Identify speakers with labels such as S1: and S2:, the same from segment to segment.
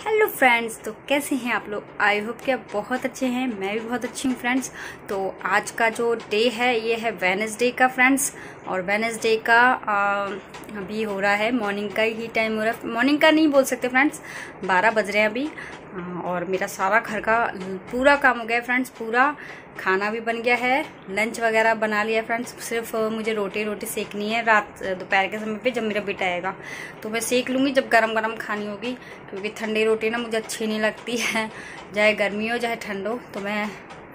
S1: Hello friends तो कैसे हैं आप लोग आई होप कि आप बहुत अच्छे हैं मैं भी बहुत अच्छी हूँ फ्रेंड्स तो आज का जो डे है ये है वेनसडे का फ्रेंड्स और वेनसडे का आ, अभी हो रहा है मॉर्निंग का ही टाइम हो रहा है मॉर्निंग का नहीं बोल सकते फ्रेंड्स 12 बज रहे हैं अभी हाँ, और मेरा सारा घर का पूरा काम हो गया है फ्रेंड्स पूरा खाना भी बन गया है लंच वगैरह बना लिया है फ्रेंड्स सिर्फ मुझे रोटी रोटी सेकनी है रात दोपहर के समय पे जब मेरा बेटा आएगा तो मैं सेक लूँगी जब गरम गरम खानी होगी क्योंकि ठंडी रोटी ना मुझे अच्छी नहीं लगती है चाहे गर्मी हो चाहे ठंड हो तो मैं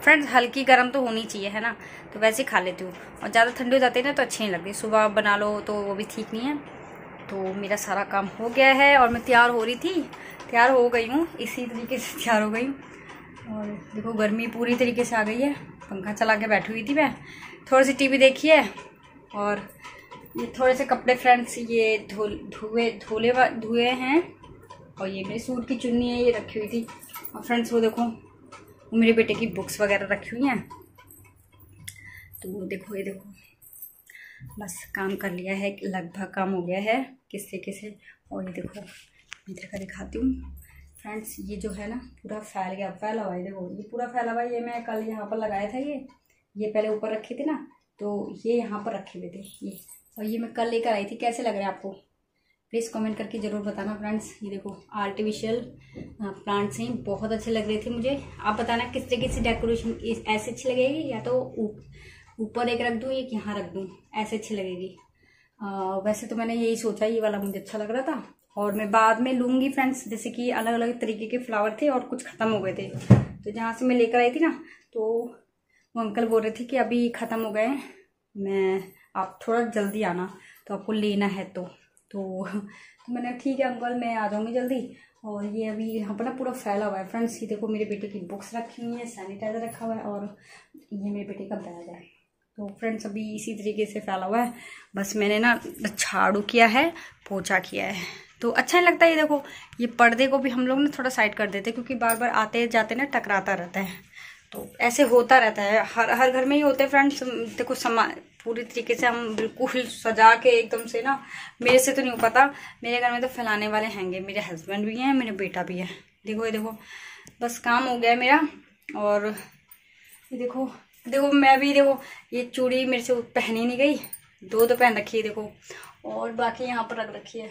S1: फ्रेंड्स हल्की गर्म तो होनी चाहिए है ना तो वैसे खा लेती हूँ और ज़्यादा ठंडी हो जाती है ना तो अच्छी नहीं लगती सुबह बना लो तो वो भी ठीक नहीं है तो मेरा सारा काम हो गया है और मैं तैयार हो रही थी तैयार हो गई हूँ इसी तरीके से तैयार हो गई हूँ और देखो गर्मी पूरी तरीके से आ गई है पंखा चला के बैठी हुई थी मैं थोड़ी सी टीवी देखी है और ये थोड़े से कपड़े फ्रेंड्स ये धुए धोले धुए हैं और ये मेरे सूट की चुन्नी है ये रखी हुई थी और फ्रेंड्स वो देखो वो मेरे बेटे की बुक्स वगैरह रखी हुई हैं तो वो देखो ये देखो बस काम कर लिया है लगभग काम हो गया है किस तरीके से और ये देखो इधर का दिखाती हूँ फ्रेंड्स ये जो है ना पूरा फैल गया फैला हुआ है देखो ये पूरा फैला हुआ है ये मैं कल यहाँ पर लगाया था ये ये पहले ऊपर रखे थे ना तो ये यहाँ पर रखे हुए थे ये और ये मैं कल लेकर आई थी कैसे लग रहे हैं आपको प्लीज़ कमेंट करके ज़रूर बताना फ्रेंड्स ये देखो आर्टिफिशियल प्लांट्स हैं बहुत अच्छे लग रहे थे मुझे आप बताना किस तरीके से डेकोरेशन ऐसे अच्छी लगेगी या तो ऊपर एक रख दूँ एक यहाँ रख दूँ ऐसे अच्छी लगेगी आ, वैसे तो मैंने यही सोचा ये वाला मुझे अच्छा लग रहा था और मैं बाद में लूँगी फ्रेंड्स जैसे कि अलग अलग तरीके के फ्लावर थे और कुछ ख़त्म हो गए थे तो जहाँ से मैं लेकर आई थी ना तो वो अंकल बोल रहे थे कि अभी ख़त्म हो गए मैं आप थोड़ा जल्दी आना तो आपको लेना है तो तो, तो मैंने ठीक है अंकल मैं आ जाऊँगी जल्दी और ये अभी यहाँ पर ना पूरा फैला हुआ है फ्रेंड्स ये देखो मेरे बेटे की बुक्स रखी हुई है सैनिटाइज़र रखा हुआ है और ये मेरे बेटे का बैग है तो फ्रेंड्स अभी इसी तरीके से फैला हुआ है बस मैंने ना झाड़ू किया है पोछा किया है तो अच्छा नहीं लगता ये देखो ये पर्दे को भी हम लोग ना थोड़ा साइड कर देते हैं क्योंकि बार बार आते जाते ना टकराता रहता है तो ऐसे होता रहता है हर हर घर में ही होते हैं फ्रेंड्स देखो समा पूरी तरीके से हम बिल्कुल सजा के एकदम से ना मेरे से तो नहीं हो पाता मेरे घर में तो फैलाने वाले हैंगे मेरे हस्बैंड भी हैं मेरा बेटा भी है देखो ये देखो बस काम हो गया है मेरा और ये देखो देखो मैं भी देखो ये चूड़ी मेरे से पहनी नहीं गई दो तो पहन रखी है देखो और बाकी यहाँ पर रख रखी है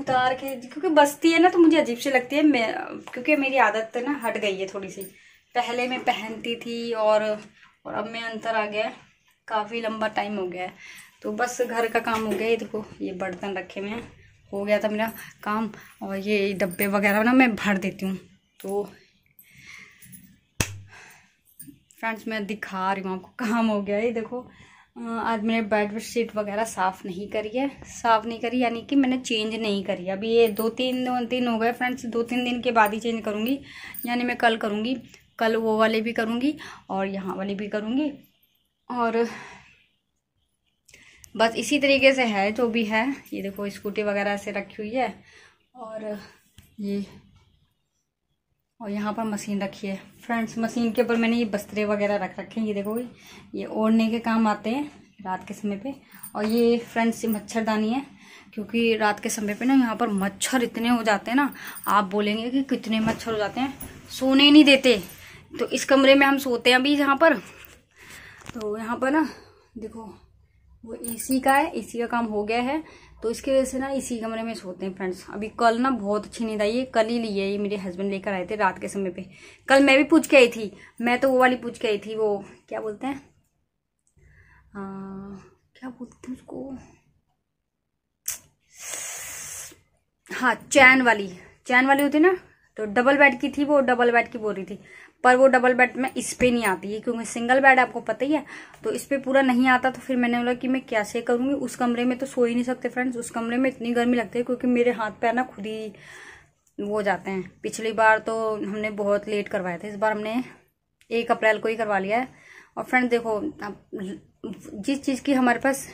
S1: उतार के क्योंकि बस्ती है ना तो मुझे अजीब सी लगती है मैं क्योंकि मेरी आदत ना हट गई है थोड़ी सी पहले मैं पहनती थी और और अब मैं अंतर आ गया काफ़ी लंबा टाइम हो गया है तो बस घर का काम हो गया ये देखो ये बर्तन रखे हुए हैं हो गया था मेरा काम और ये डब्बे वगैरह ना मैं भर देती हूँ तो फ्रेंड्स मैं दिखा रही हूँ आपको काम हो गया ये देखो आज मैंने बेड शीट वगैरह साफ़ नहीं करी है साफ़ नहीं करी यानी कि मैंने चेंज नहीं करी अभी ये दो तीन दिन हो गए फ्रेंड्स दो तीन दिन के बाद ही चेंज करूँगी यानी मैं कल करूँगी कल वो वाले भी करूँगी और यहाँ वाले भी करूँगी और बस इसी तरीके से है जो भी है ये देखो स्कूटी वगैरह से रखी हुई है और ये और यहाँ पर मशीन रखी है फ्रेंड्स मशीन के ऊपर मैंने ये बस्तरे वगैरह रख रखे हैं ये देखो ये ओढ़ने के काम आते हैं रात के समय पे और ये फ्रेंड्स मच्छरदानी है क्योंकि रात के समय पे ना यहाँ पर मच्छर इतने हो जाते हैं ना आप बोलेंगे कि कितने मच्छर हो जाते हैं सोने नहीं देते तो इस कमरे में हम सोते हैं अभी यहाँ पर तो यहाँ पर ना देखो वो ए का है एसी का काम हो गया है तो इसकी वजह से ना इसी कमरे में सोते हैं फ्रेंड्स अभी कल ना बहुत अच्छी नींद आई है कल ही ली ये मेरे हस्बैंड लेकर आए थे रात के समय पे कल मैं भी पूछ के आई थी मैं तो वो वाली पूछ के आई थी वो क्या बोलते हैं क्या बोलते हैं उसको हाँ चैन वाली चैन वाली होती ना तो डबल बेड की थी वो डबल बेड की बोल रही थी पर वो डबल बेड में इस पर नहीं आती है क्योंकि सिंगल बेड आपको पता ही है तो इस पर पूरा नहीं आता तो फिर मैंने बोला कि मैं कैसे करूँगी उस कमरे में तो सो ही नहीं सकते फ्रेंड्स उस कमरे में इतनी गर्मी लगती है क्योंकि मेरे हाथ पैर ना खुद ही वो जाते हैं पिछली बार तो हमने बहुत लेट करवाए थे इस बार हमने एक अप्रैल को ही करवा लिया है और फ्रेंड देखो अब जिस चीज़ की हमारे पास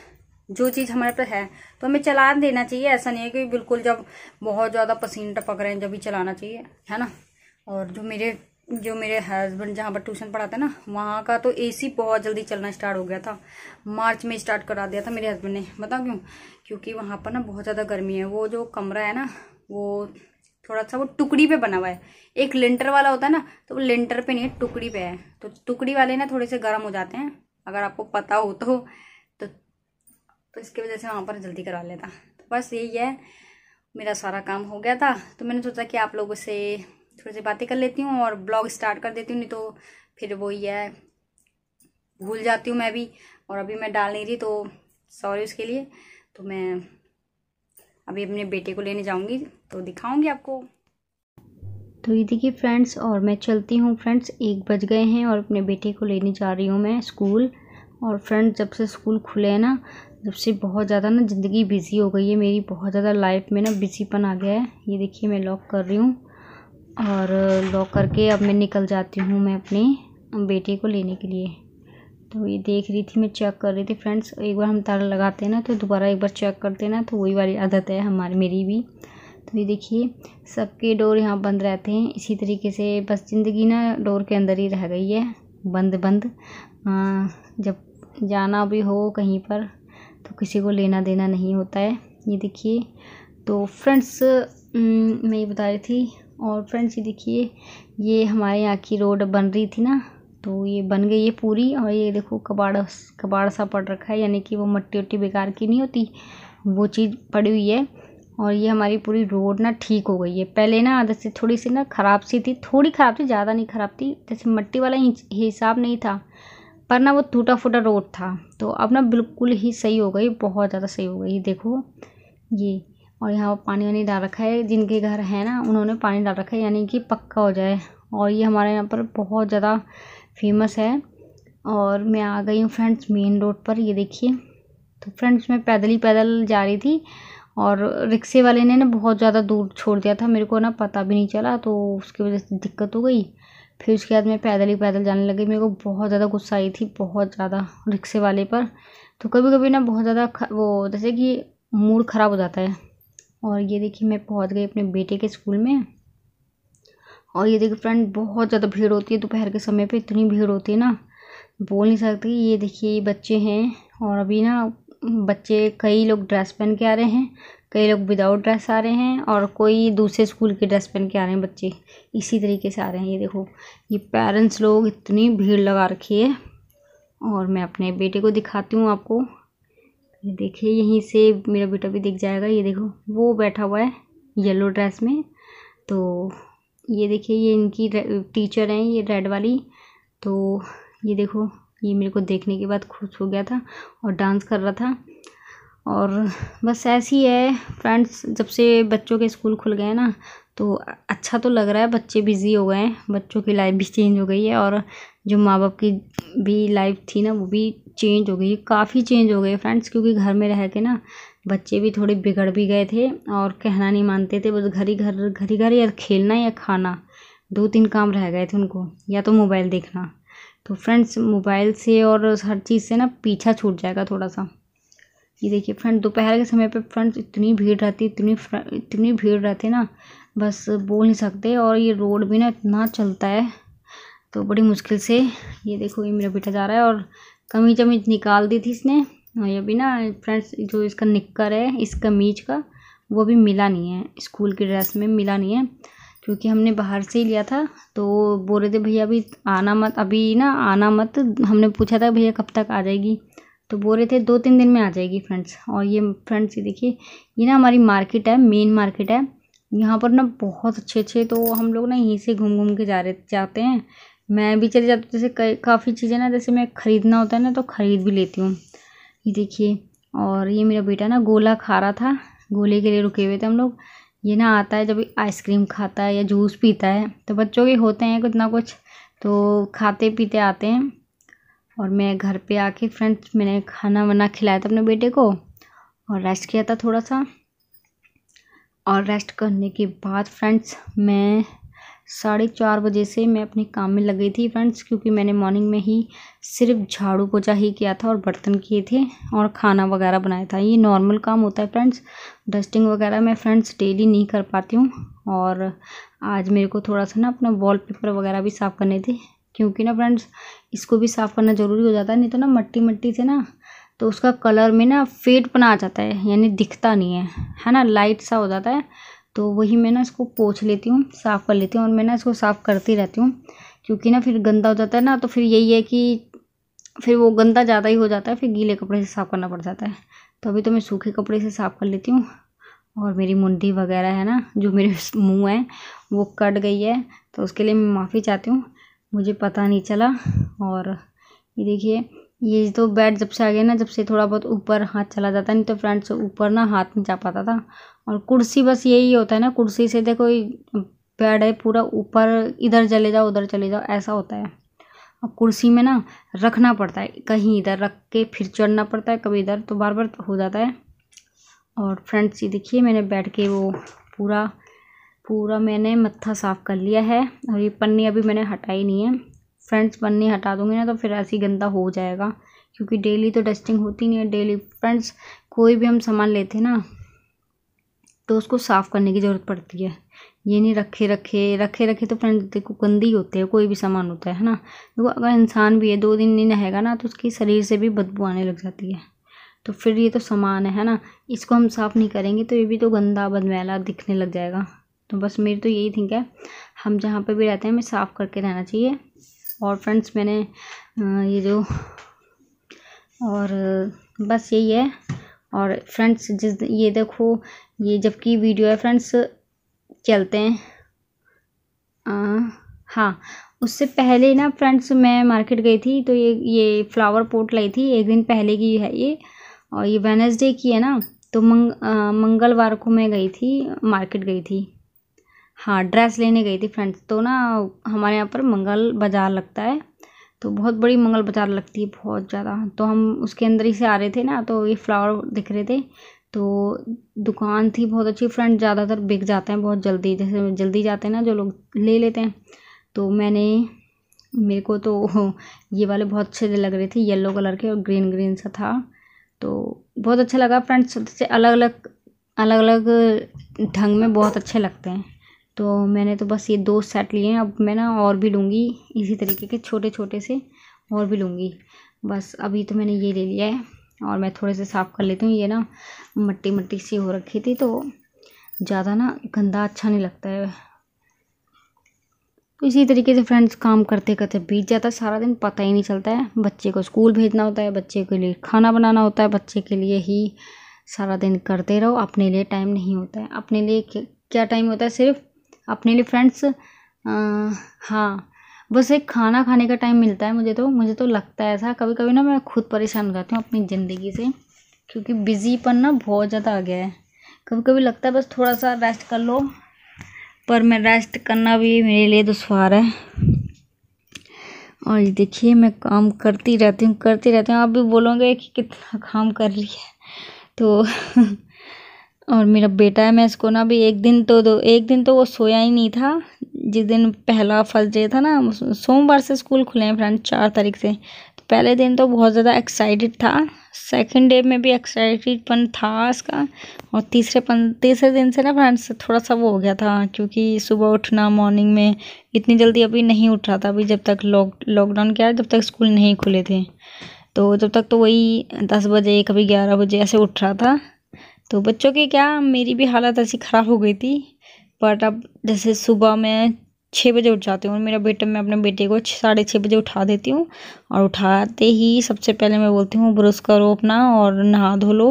S1: जो चीज़ हमारे पास है तो हमें चला देना चाहिए ऐसा नहीं है कि बिल्कुल जब बहुत ज़्यादा पसीना टपक रहे हैं जब भी चलाना चाहिए है ना और जो मेरे जो मेरे हस्बैंड जहाँ पर ट्यूशन पढ़ाते ना वहाँ का तो एसी बहुत जल्दी चलना स्टार्ट हो गया था मार्च में स्टार्ट करा दिया था मेरे हस्बैंड ने बताओ क्यों क्योंकि वहाँ पर ना बहुत ज़्यादा गर्मी है वो जो कमरा है ना वो थोड़ा सा वो टुकड़ी पे बना हुआ है एक लेंटर वाला होता है ना तो वो लेंटर पर नहीं है टुकड़ी पे है तो टुकड़ी वाले ना थोड़े से गर्म हो जाते हैं अगर आपको पता हो तो तो, तो इसकी वजह से वहाँ पर जल्दी करवा लेता तो बस यही है मेरा सारा काम हो गया था तो मैंने सोचा कि आप लोगों से थोड़ी सी बातें कर लेती हूँ और ब्लॉग स्टार्ट कर देती हूँ नहीं तो फिर वो ही है भूल जाती हूँ मैं भी और अभी मैं डाल नहीं रही तो सॉरी उसके लिए तो मैं अभी अपने बेटे को लेने जाऊँगी तो दिखाऊँगी आपको तो ये देखिए फ्रेंड्स और मैं चलती हूँ फ्रेंड्स एक बज गए हैं और अपने बेटे को लेने जा रही हूँ मैं स्कूल और फ्रेंड्स जब से स्कूल खुले हैं ना जब से बहुत ज़्यादा ना ज़िंदगी बिज़ी हो गई है मेरी बहुत ज़्यादा लाइफ में ना बिज़ीपन आ गया है ये देखिए मैं लॉक कर रही हूँ और लॉक करके अब मैं निकल जाती हूँ मैं अपने बेटे को लेने के लिए तो ये देख रही थी मैं चेक कर रही थी फ्रेंड्स एक बार हम ताला लगाते हैं ना तो दोबारा एक बार चेक करते हैं ना तो वही वाली आदत है हमारी मेरी भी तो ये देखिए सबके डोर यहाँ बंद रहते हैं इसी तरीके से बस ज़िंदगी ना डोर के अंदर ही रह गई है बंद बंद आ, जब जाना भी हो कहीं पर तो किसी को लेना देना नहीं होता है ये देखिए तो फ्रेंड्स मैं ये बता रही थी और फ्रेंड्स ये देखिए ये हमारे यहाँ की रोड बन रही थी ना तो ये बन गई है पूरी और ये देखो कबाड़ कबाड़ सा पड़ रखा है यानी कि वो मट्टी उट्टी बेकार की नहीं होती वो चीज़ पड़ी हुई है और ये हमारी पूरी रोड ना ठीक हो गई है पहले ना जैसे थोड़ी सी ना ख़राब सी थी थोड़ी ख़राब थी ज़्यादा नहीं ख़राब थी जैसे मट्टी वाला हिसाब नहीं था पर ना वो टूटा फूटा रोड था तो अब ना बिल्कुल ही सही हो गई बहुत ज़्यादा सही हो गई देखो ये और यहाँ पानी वानी डाल रखा है जिनके घर है ना उन्होंने पानी डाल रखा है यानी कि पक्का हो जाए और ये हमारे यहाँ पर बहुत ज़्यादा फेमस है और मैं आ गई हूँ फ्रेंड्स मेन रोड पर ये देखिए तो फ्रेंड्स मैं पैदल ही पैदल जा रही थी और रिक्शे वाले ने ना बहुत ज़्यादा दूर छोड़ दिया था मेरे को ना पता भी नहीं चला तो उसकी वजह से दिक्कत हो गई फिर उसके बाद मैं पैदल ही पैदल जाने लगी मेरे को बहुत ज़्यादा गुस्सा आई थी बहुत ज़्यादा रिक्शे वाले पर तो कभी कभी ना बहुत ज़्यादा वो जैसे कि मूड ख़राब हो जाता है और ये देखिए मैं पहुंच गई अपने बेटे के स्कूल में और ये देखिए फ्रेंड बहुत ज़्यादा भीड़ होती है दोपहर के समय पे इतनी भीड़ होती है ना बोल नहीं सकते ये देखिए ये बच्चे हैं और अभी ना बच्चे कई लोग ड्रेस पहन के आ रहे हैं कई लोग विदाउट ड्रेस आ रहे हैं और कोई दूसरे स्कूल के ड्रेस पहन के आ रहे हैं बच्चे इसी तरीके से आ रहे हैं ये देखो ये पेरेंट्स लोग इतनी भीड़ लगा रखी है और मैं अपने बेटे को दिखाती हूँ आपको ये देखिए यहीं से मेरा बेटा भी दिख जाएगा ये देखो वो बैठा हुआ है येलो ड्रेस में तो ये देखिए ये इनकी टीचर हैं ये रेड वाली तो ये देखो ये मेरे को देखने के बाद खुश हो गया था और डांस कर रहा था और बस ऐसी है फ्रेंड्स जब से बच्चों के स्कूल खुल गए ना तो अच्छा तो लग रहा है बच्चे बिज़ी हो गए हैं बच्चों की लाइफ भी चेंज हो गई है और जो माँ बाप की भी लाइफ थी ना वो भी चेंज हो गई काफ़ी चेंज हो गए फ्रेंड्स क्योंकि घर में रह के ना बच्चे भी थोड़े बिगड़ भी गए थे और कहना नहीं मानते थे बस घर ही घर घर ही घर या खेलना या खाना दो तीन काम रह गए थे उनको या तो मोबाइल देखना तो फ्रेंड्स मोबाइल से और हर चीज़ से ना पीछा छूट जाएगा थोड़ा सा ये देखिए फ्रेंड दोपहर के समय पे फ्रेंड्स इतनी भीड़ रहती इतनी इतनी भीड़ रहती ना बस बोल नहीं सकते और ये रोड भी ना इतना चलता है तो बड़ी मुश्किल से ये देखो ये मेरा बेटा जा रहा है और कमीज अमीज निकाल दी थी इसने और ये भी ना फ्रेंड्स जो इसका निक्कर है इस कमीज का वो भी मिला नहीं है स्कूल की ड्रेस में मिला नहीं है क्योंकि हमने बाहर से ही लिया था तो बोल रहे थे भैया अभी आना मत अभी ना आना मत हमने पूछा था भैया कब तक आ जाएगी तो बोल रहे थे दो तीन दिन में आ जाएगी फ्रेंड्स और ये फ्रेंड्स ये देखिए ये ना हमारी मार्केट है मेन मार्केट है यहाँ पर ना बहुत अच्छे अच्छे तो हम लोग ना यहीं से घूम घूम के जा रहे जाते हैं मैं भी चले जाती जैसे कई काफ़ी चीज़ें ना जैसे मैं ख़रीदना होता है ना तो ख़रीद भी लेती हूँ ये देखिए और ये मेरा बेटा ना गोला खा रहा था गोले के लिए रुके हुए थे हम लोग ये ना आता है जब आइसक्रीम खाता है या जूस पीता है तो बच्चों के होते हैं कुछ ना कुछ तो खाते पीते आते हैं और मैं घर पे आके फ्रेंड्स मैंने खाना वाना खिलाया था अपने बेटे को और रेस्ट किया था थोड़ा सा और रेस्ट करने के बाद फ्रेंड्स मैं साढ़े चार बजे से मैं अपने काम में लगी थी फ्रेंड्स क्योंकि मैंने मॉर्निंग में ही सिर्फ झाड़ू पोछा ही किया था और बर्तन किए थे और खाना वगैरह बनाया था ये नॉर्मल काम होता है फ्रेंड्स डस्टिंग वगैरह मैं फ्रेंड्स डेली नहीं कर पाती हूँ और आज मेरे को थोड़ा सा ना अपना वॉलपेपर वगैरह भी साफ़ करने थे क्योंकि ना फ्रेंड्स इसको भी साफ़ करना ज़रूरी हो जाता है नहीं तो ना मट्टी मट्टी से ना तो उसका कलर में ना पना आ जाता है यानी दिखता नहीं है है ना लाइट सा हो जाता है तो वही मैं ना इसको पोछ लेती हूँ साफ़ कर लेती हूँ और मैं ना इसको साफ़ करती रहती हूँ क्योंकि ना फिर गंदा हो जाता है ना तो फिर यही है कि फिर वो गंदा ज़्यादा ही हो जाता है फिर गीले कपड़े से साफ़ करना पड़ जाता है तो अभी तो मैं सूखे कपड़े से साफ़ कर लेती हूँ और मेरी मुंडी वगैरह है ना जो मेरे मुंह है वो कट गई है तो उसके लिए मैं माफ़ी चाहती हूँ मुझे पता नहीं चला और ये देखिए ये तो बैट जब से आ गया ना जब से थोड़ा बहुत ऊपर हाथ चला जाता नहीं तो फ्रेंड्स ऊपर ना हाथ नहीं जा पाता था और कुर्सी बस यही होता है ना कुर्सी से देखो बैड है पूरा ऊपर इधर चले जाओ उधर चले जाओ ऐसा होता है अब कुर्सी में ना रखना पड़ता है कहीं इधर रख के फिर चढ़ना पड़ता है कभी इधर तो बार बार हो जाता है और फ्रेंड्स ये देखिए मैंने बैठ के वो पूरा पूरा मैंने मत्था साफ़ कर लिया है और ये पन्नी अभी मैंने हटाई नहीं है फ्रेंड्स बनने हटा दूँगी ना तो फिर ऐसे ही गंदा हो जाएगा क्योंकि डेली तो डस्टिंग होती नहीं है डेली फ्रेंड्स कोई भी हम सामान लेते हैं ना तो उसको साफ़ करने की ज़रूरत पड़ती है ये नहीं रखे रखे रखे रखे तो फ्रेंड्स देखो गंदी होते हैं कोई भी सामान होता है है ना देखो अगर इंसान भी है दो दिन नहीं नहाएगा ना तो उसके शरीर से भी बदबू आने लग जाती है तो फिर ये तो सामान है है ना इसको हम साफ़ नहीं करेंगे तो ये भी तो गंदा बदमैला दिखने लग जाएगा तो बस मेरी तो यही थिंक है हम जहाँ पर भी रहते हैं हमें साफ़ करके रहना चाहिए और फ्रेंड्स मैंने ये जो और बस यही है और फ्रेंड्स जिस ये देखो ये जबकि वीडियो है फ्रेंड्स चलते हैं आ, हाँ उससे पहले ना फ्रेंड्स मैं मार्केट गई थी तो ये ये फ्लावर पोट लाई थी एक दिन पहले की है ये और ये वेनसडे की है ना तो मंग, आ, मंगलवार को मैं गई थी मार्केट गई थी हाँ ड्रेस लेने गई थी फ्रेंड्स तो ना हमारे यहाँ पर मंगल बाज़ार लगता है तो बहुत बड़ी मंगल बाज़ार लगती है बहुत ज़्यादा तो हम उसके अंदर ही से आ रहे थे ना तो ये फ्लावर दिख रहे थे तो दुकान थी बहुत अच्छी फ्रेंड ज़्यादातर बिक जाते हैं बहुत जल्दी जैसे जल्दी जाते हैं ना जो लोग ले लेते हैं तो मैंने मेरे को तो ये वाले बहुत अच्छे लग रहे थे येलो कलर के और ग्रीन ग्रीन सा था तो बहुत अच्छा लगा फ्रेंड्स से अलग अलग अलग अलग ढंग में बहुत अच्छे लगते हैं तो मैंने तो बस ये दो सेट लिए हैं अब मैं ना और भी लूँगी इसी तरीके के छोटे छोटे से और भी लूँगी बस अभी तो मैंने ये ले लिया है और मैं थोड़े से साफ़ कर लेती हूँ ये ना मट्टी मट्टी सी हो रखी थी तो ज़्यादा ना गंदा अच्छा नहीं लगता है तो इसी तरीके से फ्रेंड्स काम करते करते बीत जाता है सारा दिन पता ही नहीं चलता है बच्चे को स्कूल भेजना होता है बच्चे के लिए खाना बनाना होता है बच्चे के लिए ही सारा दिन करते रहो अपने लिए टाइम नहीं होता है अपने लिए क्या टाइम होता है सिर्फ अपने लिए फ्रेंड्स हाँ बस एक खाना खाने का टाइम मिलता है मुझे तो मुझे तो लगता है ऐसा कभी कभी ना मैं खुद परेशान हो जाती हूँ अपनी ज़िंदगी से क्योंकि बिज़ीपन ना बहुत ज़्यादा आ गया है कभी कभी लगता है बस थोड़ा सा रेस्ट कर लो पर मैं रेस्ट करना भी मेरे लिए दुशवार है और देखिए मैं काम करती रहती हूँ करती रहती हूँ आप भी बोलोगे कि कितना काम कर रही है तो और मेरा बेटा है मैं इसको ना भी एक दिन तो दो एक दिन तो वो सोया ही नहीं था जिस दिन पहला फर्स्ट डे था ना सोमवार से स्कूल खुले हैं फ्रेंड चार तारीख से तो पहले दिन तो बहुत ज़्यादा एक्साइटेड था सेकंड डे में भी एक्साइटेडपन था इसका और तीसरे पन तीसरे दिन से ना फ्रेंड्स थोड़ा सा वो हो गया था क्योंकि सुबह उठना मॉर्निंग में इतनी जल्दी अभी नहीं उठ रहा था अभी जब तक लॉक लॉकडाउन किया जब तक स्कूल नहीं खुले थे तो जब तक तो वही दस बजे कभी ग्यारह बजे ऐसे उठ रहा था तो बच्चों की क्या मेरी भी हालत ऐसी ख़राब हो गई थी बट अब जैसे सुबह मैं छः बजे उठ जाती हूँ मेरा बेटा मैं अपने बेटे को साढ़े छः बजे उठा देती हूँ और उठाते ही सबसे पहले मैं बोलती हूँ ब्रश करो अपना और नहा धो लो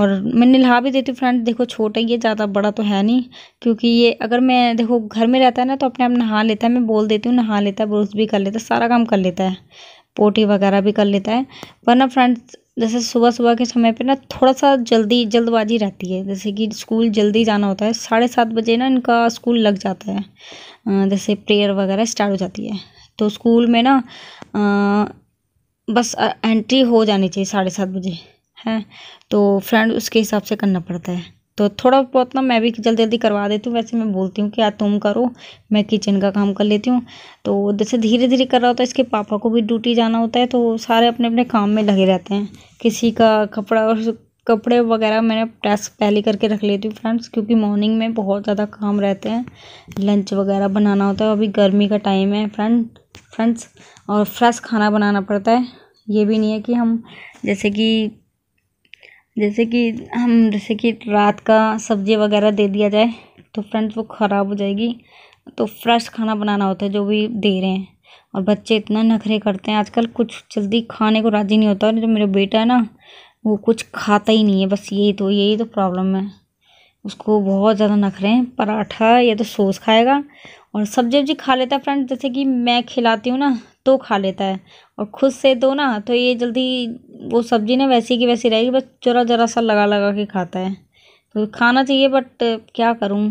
S1: और मैं नहा भी देती हूँ फ्रेंड देखो छोटा ही है ज़्यादा बड़ा तो है नहीं क्योंकि ये अगर मैं देखो घर में रहता है ना तो अपने आप नहा लेता है मैं बोल देती हूँ नहा लेता है ब्रश भी कर लेता है सारा काम कर लेता है पोटी वगैरह भी कर लेता है पर ना फ्रेंड्स जैसे सुबह सुबह के समय पे ना थोड़ा सा जल्दी जल्दबाजी रहती है जैसे कि स्कूल जल्दी जाना होता है साढ़े सात बजे ना इनका स्कूल लग जाता है जैसे प्रेयर वगैरह स्टार्ट हो जाती है तो स्कूल में ना बस एंट्री हो जानी चाहिए साढ़े सात बजे हैं तो फ्रेंड उसके हिसाब से करना पड़ता है तो थोड़ा बहुत ना मैं भी जल्दी जल्दी करवा देती हूँ वैसे मैं बोलती हूँ कि यार तुम करो मैं किचन का काम कर लेती हूँ तो जैसे धीरे धीरे कर रहा होता है इसके पापा को भी ड्यूटी जाना होता है तो सारे अपने अपने काम में लगे रहते हैं किसी का कपड़ा और कपड़े वगैरह मैंने प्रेस पहले करके रख लेती हूँ फ्रेंड्स क्योंकि मॉर्निंग में बहुत ज़्यादा काम रहते हैं लंच वगैरह बनाना होता है अभी गर्मी का टाइम है फ्रेंड फ्रेंड्स और फ्रेश खाना बनाना पड़ता है ये भी नहीं है कि हम जैसे कि जैसे कि हम जैसे कि रात का सब्ज़ी वगैरह दे दिया जाए तो फ्रेंड्स वो ख़राब हो जाएगी तो फ्रेश खाना बनाना होता है जो भी दे रहे हैं और बच्चे इतना नखरे करते हैं आजकल कुछ जल्दी खाने को राज़ी नहीं होता और जो मेरा बेटा है ना वो कुछ खाता ही नहीं है बस यही तो यही तो प्रॉब्लम है उसको बहुत ज़्यादा नखरे हैं पराठा या तो सॉस खाएगा और सब्जी वब्जी खा लेता है फ्रेंड जैसे कि मैं खिलाती हूँ ना तो खा लेता है और खुद से दो ना तो ये जल्दी वो सब्ज़ी ना वैसी की वैसी रहेगी बस चोरा जरा सा लगा लगा के खाता है तो खाना चाहिए बट क्या करूँ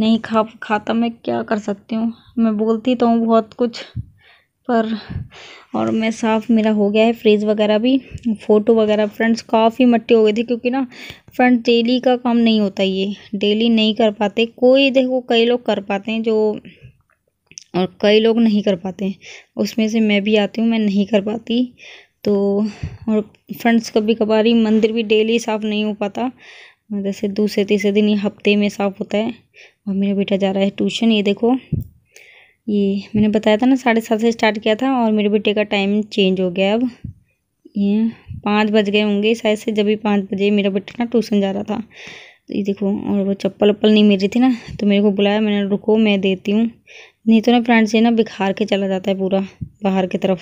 S1: नहीं खा खाता मैं क्या कर सकती हूँ मैं बोलती तो हूँ बहुत कुछ पर और मैं साफ़ मेरा हो गया है फ्रिज वगैरह भी फ़ोटो वगैरह फ्रेंड्स काफ़ी मट्टी हो गई थी क्योंकि ना फ्रेंड्स डेली का काम नहीं होता ये डेली नहीं कर पाते कोई देखो कई लोग कर पाते हैं जो और कई लोग नहीं कर पाते उसमें से मैं भी आती हूँ मैं नहीं कर पाती तो और फ्रेंड्स कभी कभार ही मंदिर भी डेली साफ़ नहीं हो पाता जैसे दूसरे तीसरे दिन ही हफ्ते में साफ़ होता है और मेरा बेटा जा रहा है ट्यूशन ये देखो ये मैंने बताया था ना साढ़े सात से स्टार्ट किया था और मेरे बेटे का टाइम चेंज हो गया अब ये पाँच बज गए होंगे शायद से जब भी पाँच बजे मेरा बेटा ना ट्यूशन जा रहा था तो ये देखो और वो चप्पल वप्पल नहीं मिल रही थी ना तो मेरे को बुलाया मैंने रुको मैं देती हूँ नहीं तो ना फ्रेंड्स ये ना बिखार के चला जाता है पूरा बाहर की तरफ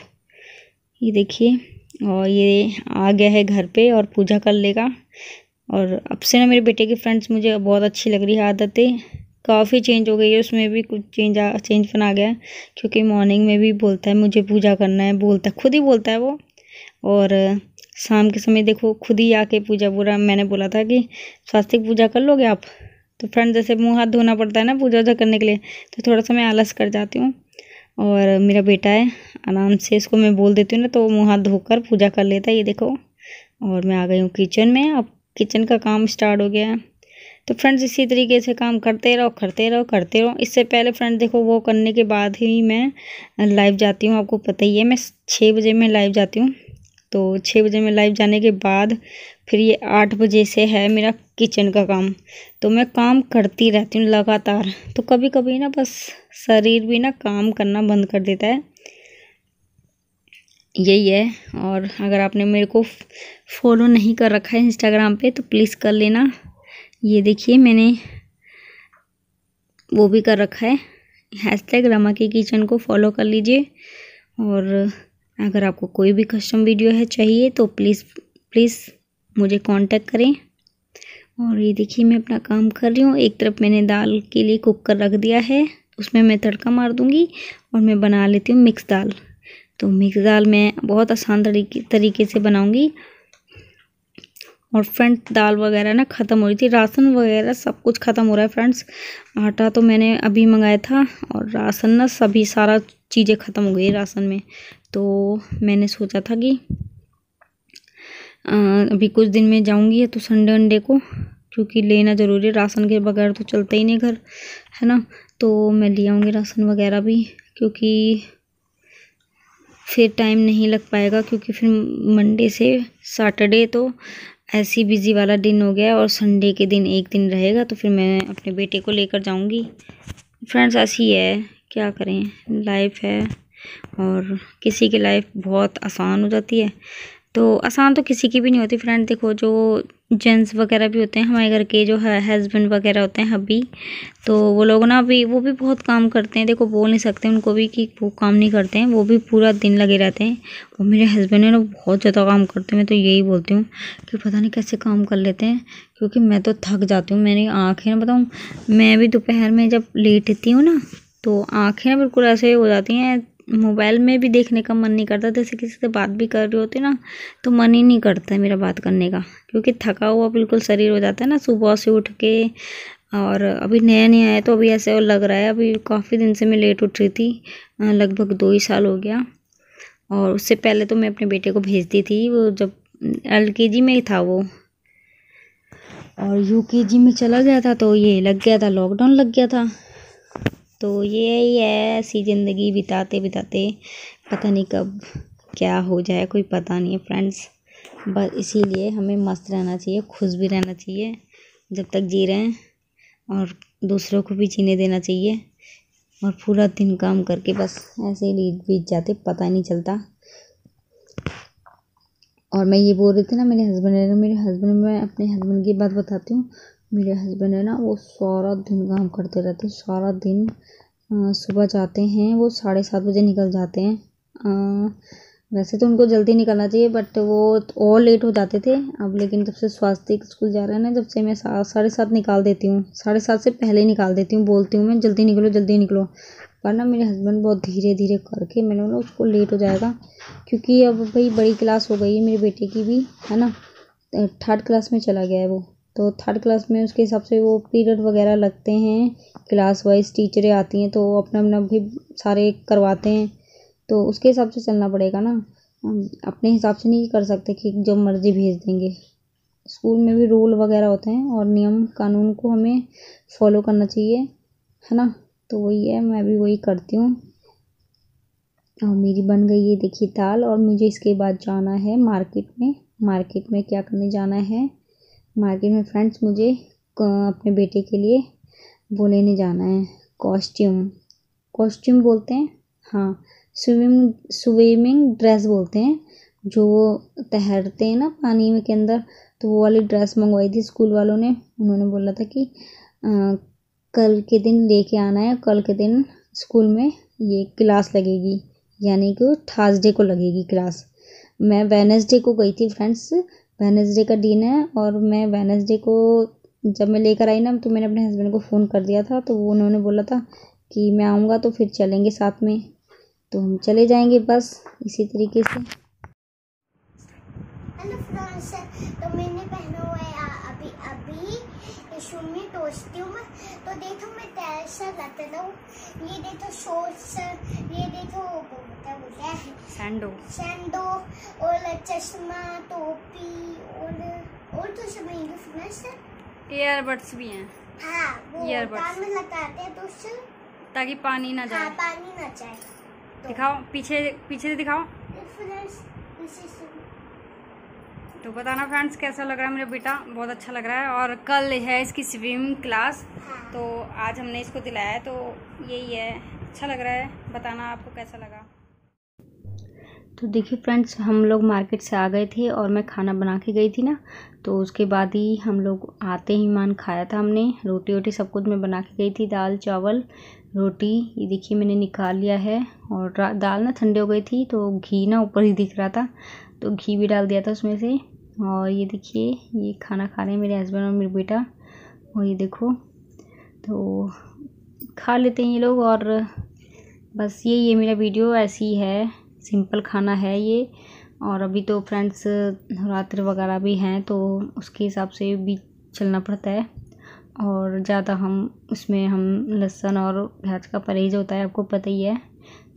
S1: ये देखिए और ये आ गया है घर पे और पूजा कर लेगा और अब से ना मेरे बेटे की फ्रेंड्स मुझे बहुत अच्छी लग रही है आदतें काफ़ी चेंज हो गई है उसमें भी कुछ चेंज आ चेंज बन आ गया क्योंकि मॉर्निंग में भी बोलता है मुझे पूजा करना है बोलता है खुद ही बोलता है वो और शाम के समय देखो खुद ही आके पूजा पूरा मैंने बोला था कि स्वास्थ्य पूजा कर लोगे आप तो फ्रेंड जैसे मुंह हाथ धोना पड़ता है ना पूजा उजा करने के लिए तो थोड़ा सा मैं आलस कर जाती हूँ और मेरा बेटा है आराम से इसको मैं बोल देती हूँ ना तो मुँह हाथ धोकर पूजा कर लेता है ये देखो और मैं आ गई हूँ किचन में अब किचन का काम स्टार्ट हो गया है तो फ्रेंड्स इसी तरीके से काम करते रहो करते रहो करते रहो इससे पहले फ्रेंड देखो वो करने के बाद ही मैं लाइव जाती हूँ आपको पता ही है मैं छः बजे में लाइव जाती हूँ तो छः बजे में लाइव जाने के बाद फिर ये आठ बजे से है मेरा किचन का काम तो मैं काम करती रहती हूँ लगातार तो कभी कभी ना बस शरीर भी ना काम करना बंद कर देता है यही है और अगर आपने मेरे को फॉलो नहीं कर रखा है इंस्टाग्राम पे तो प्लीज़ कर लेना ये देखिए मैंने वो भी कर रखा है हैश टैग रमा की किचन को फॉलो कर लीजिए और अगर आपको कोई भी कस्टम वीडियो है चाहिए तो प्लीज़ प्लीज़ मुझे कांटेक्ट करें और ये देखिए मैं अपना काम कर रही हूँ एक तरफ मैंने दाल के लिए कुकर रख दिया है उसमें मैं तड़का मार दूँगी और मैं बना लेती हूँ मिक्स दाल तो मिक्स दाल मैं बहुत आसान तरीके तरीके से बनाऊँगी और फ्रेंड्स दाल वगैरह ना ख़त्म हो रही थी राशन वगैरह सब कुछ ख़त्म हो रहा है फ्रेंड्स आटा तो मैंने अभी मंगाया था और राशन ना सभी सारा चीज़ें ख़त्म हो गई राशन में तो मैंने सोचा था कि अभी कुछ दिन में जाऊंगी तो संडे अंडे को क्योंकि लेना ज़रूरी है राशन के बगैर तो चलता ही नहीं घर है ना तो मैं ले आऊँगी राशन वगैरह भी क्योंकि फिर टाइम नहीं लग पाएगा क्योंकि फिर मंडे से सैटरडे तो ऐसी बिज़ी वाला दिन हो गया और संडे के दिन एक दिन रहेगा तो फिर मैं अपने बेटे को लेकर जाऊंगी फ्रेंड्स ऐसी है क्या करें लाइफ है और किसी की लाइफ बहुत आसान हो जाती है तो आसान तो किसी की भी नहीं होती फ्रेंड देखो जो जेंट्स वगैरह भी होते हैं हमारे घर के जो है हस्बैंड वगैरह होते हैं हबी तो वो लोग ना अभी वो भी बहुत काम करते हैं देखो बोल नहीं सकते उनको भी कि वो काम नहीं करते हैं वो भी पूरा दिन लगे रहते हैं और मेरे हस्बैंड है ना बहुत ज़्यादा काम करते हैं मैं तो यही बोलती हूँ कि पता नहीं कैसे काम कर लेते हैं क्योंकि मैं तो थक जाती हूँ मैंने आँखें ना बताऊँ मैं भी दोपहर में जब लेटती हूँ ना तो आँखें बिल्कुल ऐसे हो जाती हैं मोबाइल में भी देखने का मन नहीं करता जैसे किसी से बात भी कर रही होती ना तो मन ही नहीं करता है मेरा बात करने का क्योंकि थका हुआ बिल्कुल शरीर हो जाता है ना सुबह से उठ के और अभी नया नया आया तो अभी ऐसे और लग रहा है अभी काफ़ी दिन से मैं लेट उठ रही थी लगभग दो ही साल हो गया और उससे पहले तो मैं अपने बेटे को भेजती थी वो जब एल में ही था वो और यू में चला गया था तो ये लग गया था लॉकडाउन लग गया था तो ही है ऐसी ज़िंदगी बिताते बिताते पता नहीं कब क्या हो जाए कोई पता नहीं है फ्रेंड्स बस इसीलिए हमें मस्त रहना चाहिए खुश भी रहना चाहिए जब तक जी रहे हैं और दूसरों को भी जीने देना चाहिए और पूरा दिन काम करके बस ऐसे ही बीत जाते पता नहीं चलता और मैं ये बोल रही थी ना मेरे हस्बैंड मेरे हस्बैंड मैं अपने हस्बैंड की बात बताती हूँ मेरे हस्बैंड है ना वो सारा दिन काम करते रहते हैं सारा दिन सुबह जाते हैं वो साढ़े सात बजे निकल जाते हैं आ, वैसे तो उनको जल्दी निकलना चाहिए बट वो और लेट हो जाते थे अब लेकिन जब से स्वास्थ्य स्कूल जा रहा है ना जब से मैं साढ़े सात निकाल देती हूँ साढ़े सात से पहले निकाल देती हूँ बोलती हूँ मैं जल्दी निकलो जल्दी निकलो पर ना मेरे हस्बैंड बहुत धीरे धीरे करके मैंने बोला उसको लेट हो जाएगा क्योंकि अब भाई बड़ी क्लास हो गई है मेरे बेटे की भी है ना थर्ड क्लास में चला गया है वो तो थर्ड क्लास में उसके हिसाब से वो पीरियड वगैरह लगते हैं क्लास वाइज टीचरें आती हैं तो वो अपना अपना भी सारे करवाते हैं तो उसके हिसाब से चलना पड़ेगा ना अपने हिसाब से नहीं कर सकते कि जो मर्ज़ी भेज देंगे स्कूल में भी रूल वगैरह होते हैं और नियम कानून को हमें फॉलो करना चाहिए है ना तो वही है मैं भी वही करती हूँ और मेरी बन गई ये देखिए दाल और मुझे इसके बाद जाना है मार्केट में मार्केट में क्या करने जाना है मार्केट में फ्रेंड्स मुझे अपने बेटे के लिए वो लेने जाना है कॉस्ट्यूम कॉस्ट्यूम बोलते हैं हाँ स्विमिंग स्विमिंग ड्रेस बोलते हैं जो तैरते हैं ना पानी में के अंदर तो वो वाली ड्रेस मंगवाई थी स्कूल वालों ने उन्होंने बोला था कि आ, कल के दिन लेके आना है कल के दिन स्कूल में ये क्लास लगेगी यानी कि थर्सडे को लगेगी क्लास मैं वेनसडे को गई थी फ्रेंड्स वेनसडे का दिन है और मैं वेनसडे को जब मैं लेकर आई ना तो मैंने अपने हस्बैंड को फ़ोन कर दिया था तो वो उन्होंने बोला था कि मैं आऊँगा तो फिर चलेंगे साथ में तो हम चले जाएंगे बस इसी तरीके से हेलो फ्रेंड्स तो मैंने पहना हुआ है अभी अभी मैं तो देखो मैं तैसा लगता था ये देखो शॉर्ट्स ये देखो बोलता बोलता है सैंडो सैंडो और चश्मा टोपी और और तो सब हिंदू फेमस ईयरबड्स भी हैं हाँ वो कान में लगाते हैं तो उससे ताकि पानी ना जाए हाँ, पानी ना जाए तो। दिखाओ पीछे पीछे से दिखाओ फ्रेंड्स तो बताना फ्रेंड्स कैसा लग रहा है मेरा बेटा बहुत अच्छा लग रहा है और कल है इसकी स्विमिंग क्लास तो आज हमने इसको दिलाया है तो यही है अच्छा लग रहा है बताना आपको कैसा लगा तो देखिए फ्रेंड्स हम लोग मार्केट से आ गए थे और मैं खाना बना के गई थी ना तो उसके बाद ही हम लोग आते ही मान खाया था हमने रोटी वोटी सब कुछ मैं बना के गई थी दाल चावल रोटी ये देखिए मैंने निकाल लिया है और दाल ना ठंडी हो गई थी तो घी ना ऊपर ही दिख रहा था तो घी भी डाल दिया था उसमें से और ये देखिए ये खाना खा रहे हैं मेरे हस्बैंड और मेरा बेटा और ये देखो तो खा लेते हैं ये लोग और बस ये ये मेरा वीडियो ऐसी है सिंपल खाना है ये और अभी तो फ्रेंड्स नवरात्र वगैरह भी हैं तो उसके हिसाब से भी चलना पड़ता है और ज़्यादा हम उसमें हम लहसुन और प्याज का परहेज होता है आपको पता ही है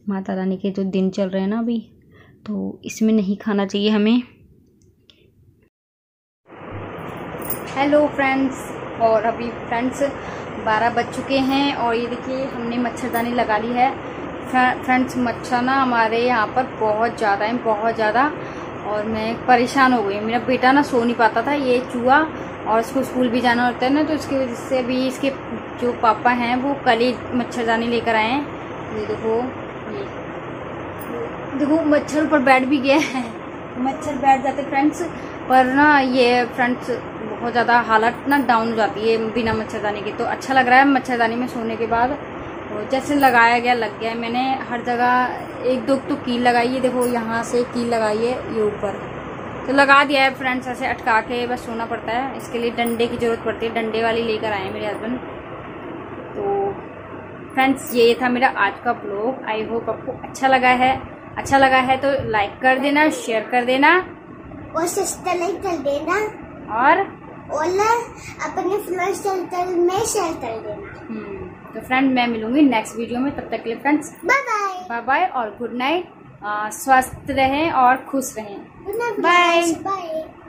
S1: माता रानी के जो दिन चल रहे हैं ना अभी तो इसमें नहीं खाना चाहिए हमें हेलो फ्रेंड्स और अभी फ्रेंड्स बारह बज चुके हैं और ये देखिए हमने मच्छरदानी लगा ली है फ्रेंड्स मच्छर ना हमारे यहाँ पर बहुत ज़्यादा है बहुत ज़्यादा और मैं परेशान हो गई मेरा बेटा ना सो नहीं पाता था ये चूहा और इसको स्कूल भी जाना होता है ना तो इसकी वजह से भी इसके जो पापा हैं वो कल ही मच्छरदानी लेकर आए हैं ये देखो देखो मच्छर पर बैठ भी गया है मच्छर बैठ जाते फ्रेंड्स पर ना ये फ्रेंड्स बहुत ज़्यादा हालत ना डाउन हो जाती है बिना मच्छरदानी के तो अच्छा लग रहा है मच्छरदानी में सोने के बाद तो जैसे लगाया गया लग गया मैंने हर जगह एक दो तो कील लगाई है देखो यहाँ से कील लगाई है ये ऊपर तो लगा दिया है फ्रेंड्स ऐसे अटका के बस सोना पड़ता है इसके लिए डंडे की ज़रूरत पड़ती है डंडे वाली लेकर आए मेरे हस्बैंड तो फ्रेंड्स ये था मेरा आज का ब्लॉग आई होप आपको अच्छा लगा है अच्छा लगा है तो लाइक कर देना शेयर कर देना और लाइक कर देना और अपने फ्रेंड्स सर्कल में शेयर कर देना तो फ्रेंड मैं मिलूंगी नेक्स्ट वीडियो में तब तक के लिए friends bye bye bye bye और गुड नाइट स्वस्थ रहें और खुश रहें बाय बाय